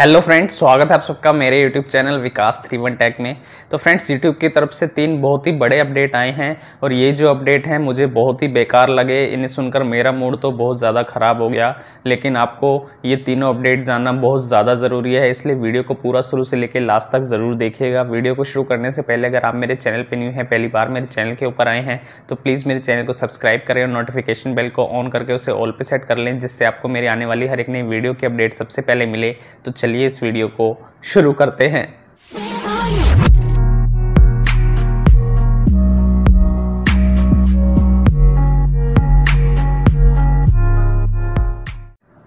hello friends स्वागत है आप सबका मेरे YouTube channel Vikas three one tech में तो फ्रेंड्स यूट्यूब की तरफ से तीन बहुत ही बड़े अपडेट आए हैं और ये जो अपडेट हैं मुझे बहुत ही बेकार लगे इन्हें सुनकर मेरा मूड तो बहुत ज़्यादा ख़राब हो गया लेकिन आपको ये तीनों अपडेट जानना बहुत ज़्यादा ज़रूरी है इसलिए वीडियो को पूरा शुरू से लेकर लास्ट तक ज़रूर देखिएगा वीडियो को शुरू करने से पहले अगर आप मेरे चैनल पर न्यू हैं पहली बार मेरे चैनल के ऊपर आए हैं तो प्लीज़ मेरे चैनल को सब्सक्राइब करें और नोटिफिकेशन बेल को ऑन करके उसे ऑल पर सेट कर लें जिससे आपको मेरी आने वाली हर एक नई वीडियो की अपडेट सबसे पहले मिले तो चलिए चलिए इस वीडियो को शुरू करते हैं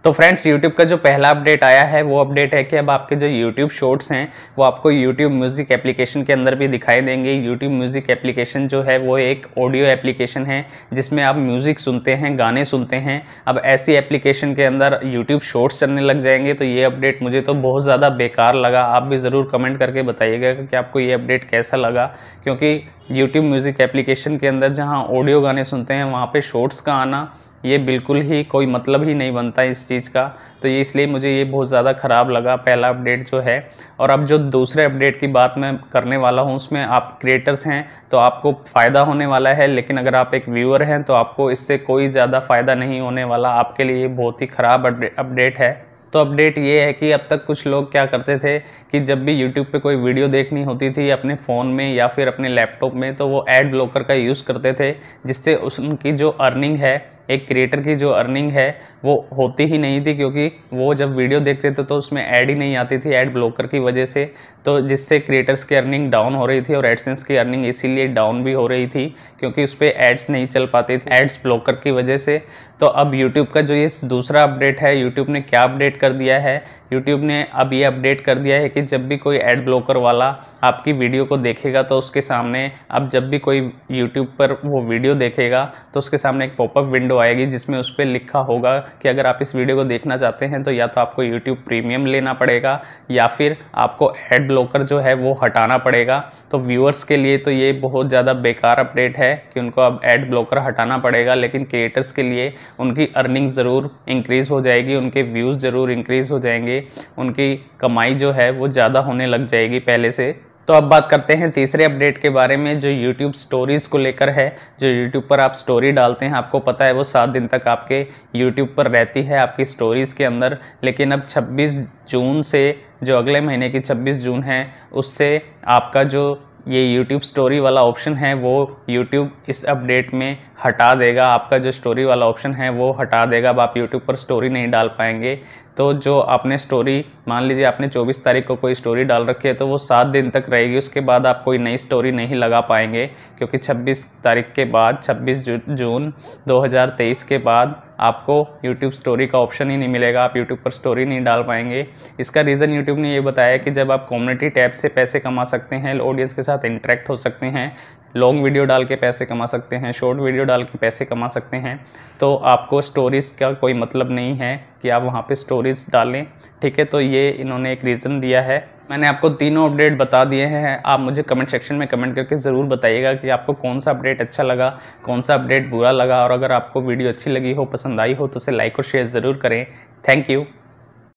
तो फ्रेंड्स यूट्यूब का जो पहला अपडेट आया है वो अपडेट है कि अब आपके जो यूट्यूब शॉर्ट्स हैं वो आपको यूट्यूब म्यूज़िक एप्लीकेशन के अंदर भी दिखाई देंगे यूट्यूब म्यूज़िक एप्लीकेशन जो है वो एक ऑडियो एप्लीकेशन है जिसमें आप म्यूज़िक सुनते हैं गाने सुनते हैं अब ऐसी एप्लीकेशन के अंदर यूट्यूब शॉर्ट्स चलने लग जाएंगे तो ये अपडेट मुझे तो बहुत ज़्यादा बेकार लगा आप भी ज़रूर कमेंट करके बताइएगा कि आपको ये अपडेट कैसा लगा क्योंकि यूट्यूब म्यूज़िक एप्लीकेशन के अंदर जहाँ ऑडियो गाने सुनते हैं वहाँ पर शॉर्ट्स का आना ये बिल्कुल ही कोई मतलब ही नहीं बनता इस चीज़ का तो ये इसलिए मुझे ये बहुत ज़्यादा ख़राब लगा पहला अपडेट जो है और अब जो दूसरे अपडेट की बात मैं करने वाला हूँ उसमें आप क्रिएटर्स हैं तो आपको फ़ायदा होने वाला है लेकिन अगर आप एक व्यूअर हैं तो आपको इससे कोई ज़्यादा फ़ायदा नहीं होने वाला आपके लिए बहुत ही ख़राब अपडेट है तो अपडेट ये है कि अब तक कुछ लोग क्या करते थे कि जब भी YouTube पे कोई वीडियो देखनी होती थी अपने फ़ोन में या फिर अपने लैपटॉप में तो वो एड ब्लॉकर का यूज़ करते थे जिससे उस उनकी जो अर्निंग है एक क्रिएटर की जो अर्निंग है वो होती ही नहीं थी क्योंकि वो जब वीडियो देखते थे तो उसमें ऐड ही नहीं आती थी ऐड ब्लॉकर की वजह से तो जिससे क्रिएटर्स की अर्निंग डाउन हो रही थी और एडसेंस की अर्निंग इसीलिए डाउन भी हो रही थी क्योंकि उस पर एड्स नहीं चल पाते थे एड्स ब्लॉकर की वजह से तो अब यूट्यूब का जो ये दूसरा अपडेट है यूट्यूब ने क्या अपडेट कर दिया है यूट्यूब ने अब ये अपडेट कर दिया है कि जब भी कोई एड ब्लॉकर वाला आपकी वीडियो को देखेगा तो उसके सामने अब जब भी कोई यूट्यूब पर वो वीडियो देखेगा तो उसके सामने एक पॉपअप विंडो विंडो आएगी जिसमें उस पर लिखा होगा कि अगर आप इस वीडियो को देखना चाहते हैं तो या तो आपको यूट्यूब प्रीमियम लेना पड़ेगा या फिर आपको एड ब्लॉकर जो है वो हटाना पड़ेगा तो व्यूअर्स के लिए तो ये बहुत ज़्यादा बेकार अपडेट है कि उनको अब एड ब्लॉकर हटाना पड़ेगा लेकिन क्रिएटर्स के लिए उनकी अर्निंग ज़रूर इंक्रीज़ हो जाएगी उनके व्यूज़ ज़रूर इंक्रीज़ हो जाएंगे उनकी कमाई जो है वो ज़्यादा होने लग जाएगी पहले से तो अब बात करते हैं तीसरे अपडेट के बारे में जो YouTube स्टोरीज़ को लेकर है जो YouTube पर आप स्टोरी डालते हैं आपको पता है वो सात दिन तक आपके YouTube पर रहती है आपकी स्टोरीज़ के अंदर लेकिन अब 26 जून से जो अगले महीने की 26 जून है उससे आपका जो ये YouTube स्टोरी वाला ऑप्शन है वो YouTube इस अपडेट में हटा देगा आपका जो स्टोरी वाला ऑप्शन है वो हटा देगा अब आप यूट्यूब पर स्टोरी नहीं डाल पाएंगे तो जो आपने स्टोरी मान लीजिए आपने 24 तारीख को कोई स्टोरी डाल रखी है तो वो सात दिन तक रहेगी उसके बाद आप कोई नई स्टोरी नहीं लगा पाएंगे क्योंकि 26 तारीख के बाद 26 जू, जून 2023 के बाद आपको यूट्यूब स्टोरी का ऑप्शन ही नहीं मिलेगा आप यूट्यूब पर स्टोरी नहीं डाल पाएंगे इसका रीज़न यूट्यूब ने ये बताया कि जब आप कम्युनिटी टैब से पैसे कमा सकते हैं ऑडियंस के साथ इंटरेक्ट हो सकते हैं लॉन्ग वीडियो डाल के पैसे कमा सकते हैं शॉर्ट वीडियो डाल के पैसे कमा सकते हैं तो आपको स्टोरीज़ का कोई मतलब नहीं है कि आप वहाँ पे स्टोरीज़ डालें ठीक है तो ये इन्होंने एक रीज़न दिया है मैंने आपको तीनों अपडेट बता दिए हैं आप मुझे कमेंट सेक्शन में कमेंट करके ज़रूर बताइएगा कि आपको कौन सा अपडेट अच्छा लगा कौन सा अपडेट बुरा लगा और अगर आपको वीडियो अच्छी लगी हो पसंद आई हो तो उसे लाइक और शेयर ज़रूर करें थैंक यू